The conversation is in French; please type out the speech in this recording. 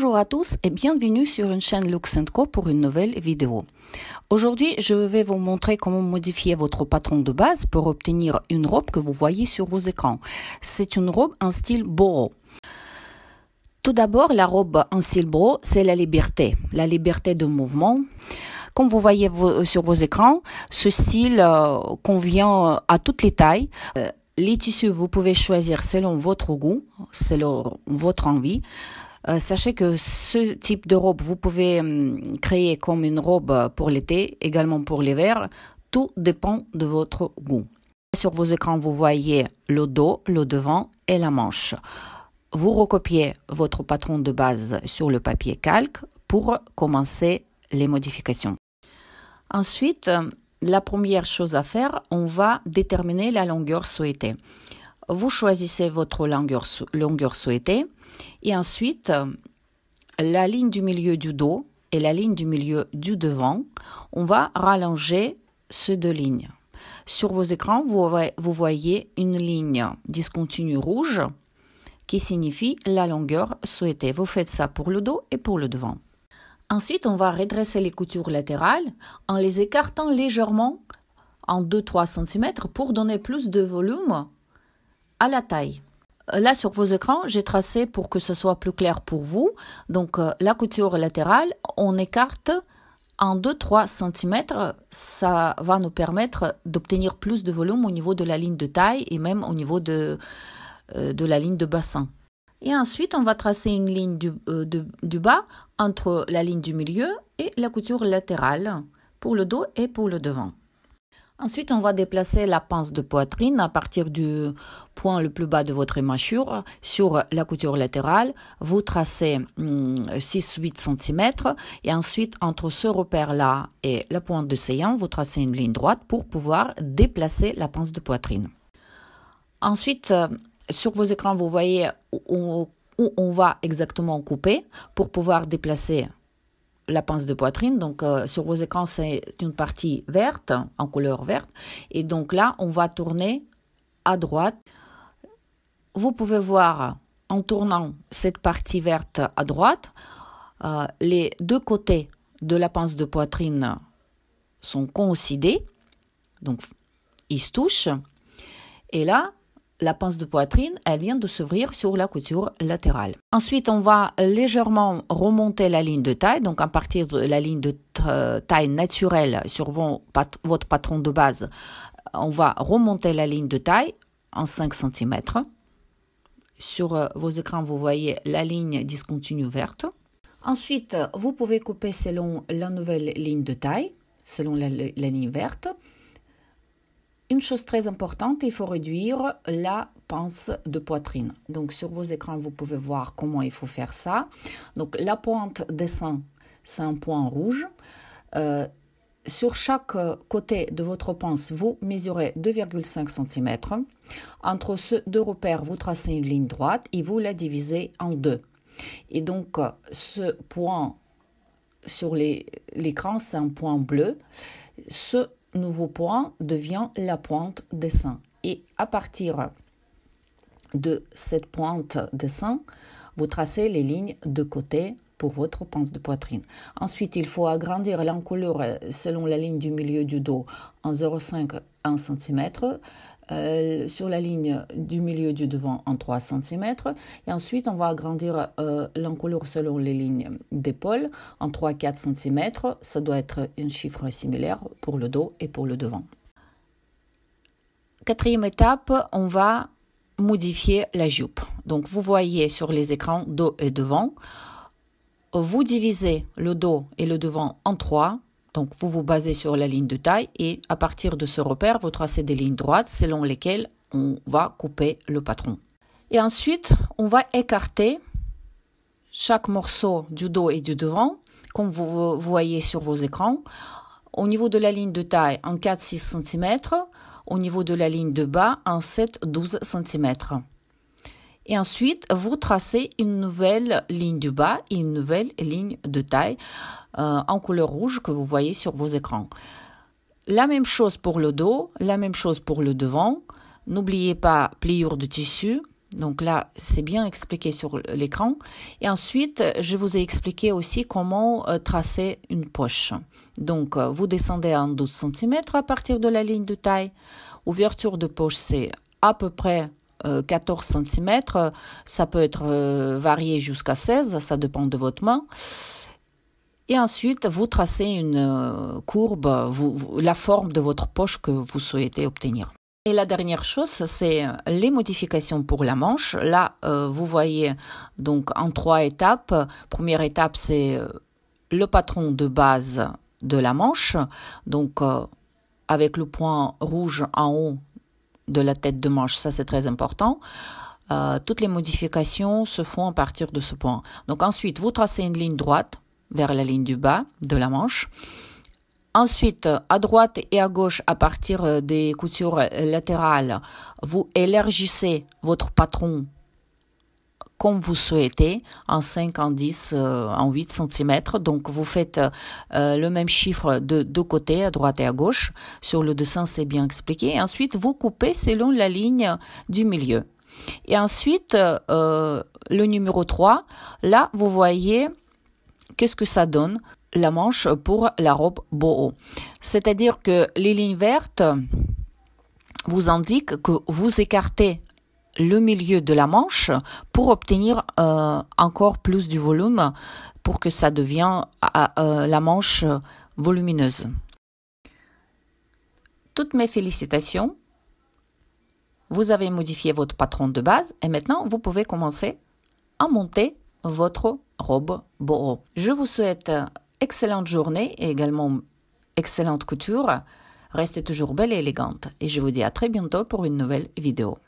Bonjour à tous et bienvenue sur une chaîne Lux Co pour une nouvelle vidéo. Aujourd'hui, je vais vous montrer comment modifier votre patron de base pour obtenir une robe que vous voyez sur vos écrans. C'est une robe en style Boro. Tout d'abord, la robe en style boro, c'est la liberté, la liberté de mouvement. Comme vous voyez euh, sur vos écrans, ce style euh, convient euh, à toutes les tailles. Les tissus, vous pouvez choisir selon votre goût, selon votre envie. Euh, sachez que ce type de robe, vous pouvez hum, créer comme une robe pour l'été, également pour l'hiver. Tout dépend de votre goût. Sur vos écrans, vous voyez le dos, le devant et la manche. Vous recopiez votre patron de base sur le papier calque pour commencer les modifications. Ensuite, la première chose à faire, on va déterminer la longueur souhaitée vous choisissez votre longueur, souhaitée et ensuite la ligne du milieu du dos et la ligne du milieu du devant, on va rallonger ces deux lignes. Sur vos écrans, vous, voyez une ligne discontinue rouge qui signifie la longueur souhaitée. Vous faites ça pour le dos et pour le devant. Ensuite, on va redresser les coutures latérales en les écartant légèrement en 2-3 cm pour donner plus de volume à la taille. Euh, là, sur vos écrans, j'ai tracé pour que ce soit plus clair pour vous. Donc, euh, la couture latérale, on écarte en 2-3 cm, ça va nous permettre d'obtenir plus de volume au niveau de la ligne de taille et même au niveau de, euh, de la ligne de bassin. Et ensuite, on va tracer une ligne du, bas entre la ligne du milieu et la couture latérale pour le dos et pour le devant. Ensuite, on va déplacer la pince de poitrine à partir du point le plus bas de votre mâchure sur la couture latérale. Vous tracez 6-8 hum, cm et ensuite, entre ce repère-là et la pointe de séant, vous tracez une ligne droite pour pouvoir déplacer la pince de poitrine. Ensuite, euh, sur vos écrans, vous voyez où on va exactement couper pour pouvoir déplacer la pince de poitrine. Donc sur euh, vos écrans, c'est une partie verte, en couleur verte. Et donc là, on va tourner à droite. Vous pouvez voir en tournant cette partie verte à droite, euh, les deux côtés de la pince de poitrine sont coïncidés. Donc, ils se touchent. Et là, la pince de poitrine, elle vient de s'ouvrir sur la couture latérale. Ensuite, on va légèrement remonter la ligne de taille, donc à partir de la ligne de euh, taille naturelle sur votre patron de base, euh, on va remonter la ligne de taille en 5 cm. Sur euh, vos écrans, vous voyez la ligne discontinue verte. Ensuite, vous pouvez couper selon la nouvelle ligne de taille, selon la, la ligne verte. Une chose très importante, il faut réduire la pince de poitrine. Donc sur vos écrans, vous pouvez voir comment il faut faire ça. Donc la pointe des seins, c'est un point rouge. Euh, sur chaque euh, côté de votre pince, vous mesurez 2,5 cm. Entre ces deux repères, vous tracez une ligne droite et vous la divisez en deux. Et donc, euh, ce point sur l'écran, c'est un point bleu. Ce nouveau point devient la pointe seins Et à partir de cette pointe dessin, vous tracez les lignes de côté pour votre pince de poitrine. Ensuite, il faut agrandir l'encolure selon la ligne du milieu du dos en 0,5 1 cm, euh, sur la ligne du milieu du devant en 3 cm. Et ensuite, on va agrandir euh, l'encolure selon les lignes d'épaule en 3-4 cm. Ça doit être un chiffre similaire pour le dos et pour le devant. Quatrième étape, on va modifier la jupe. Donc, vous voyez sur les écrans dos et devant. Vous divisez le dos et le devant en trois, donc vous vous basez sur la ligne de taille et à partir de ce repère, vous tracez des lignes droites selon lesquelles on va couper le patron. Et ensuite, on va écarter chaque morceau du dos et du devant, comme vous voyez sur vos écrans. Au niveau de la ligne de taille, en 4-6 cm. Au niveau de la ligne de bas, en 7-12 cm. Et ensuite, vous tracez une nouvelle ligne du bas et une nouvelle ligne de taille euh, en couleur rouge que vous voyez sur vos écrans. La même chose pour le dos, la même chose pour le devant. N'oubliez pas pliure de tissu. Donc là, c'est bien expliqué sur l'écran. Et ensuite, je vous ai expliqué aussi comment euh, tracer une poche. Donc, euh, vous descendez en 12 cm à partir de la ligne de taille. Ouverture de poche, c'est à peu près 14 euh, cm, ça peut être euh, varié jusqu'à 16, ça dépend de votre main. Et ensuite, vous tracez une euh, courbe, la forme de votre poche que vous souhaitez obtenir. Et la dernière chose, c'est les modifications pour la manche. Là, vous voyez donc en trois étapes. Première étape, c'est le patron de base de la manche. Donc, avec le point rouge en haut, de la tête de manche, ça c'est très important. Euh, toutes les modifications se font à partir de ce point. Donc ensuite, vous tracez une ligne droite vers la ligne du bas de la manche. Ensuite, à droite et à gauche, à partir euh, des coutures euh, latérales, vous élargissez votre patron comme vous souhaitez, en 5, en 10, euh, en 8 cm. Donc vous faites euh, euh, le même chiffre de deux côtés, à droite et à gauche. Sur le dessin, c'est bien expliqué. ensuite, vous coupez selon la ligne du milieu. Et ensuite, le numéro 3, là, vous voyez qu'est-ce que ça donne la manche pour la robe boho. C'est-à-dire que les lignes vertes vous indiquent que vous écartez le milieu de la manche pour obtenir euh, encore plus du volume pour que ça devienne euh, la manche volumineuse. Toutes mes félicitations. Vous avez modifié votre patron de base et maintenant vous pouvez commencer à monter votre robe boho. Je vous souhaite excellente journée et également excellente couture. Restez toujours belle et élégante et je vous dis à très bientôt pour une nouvelle vidéo.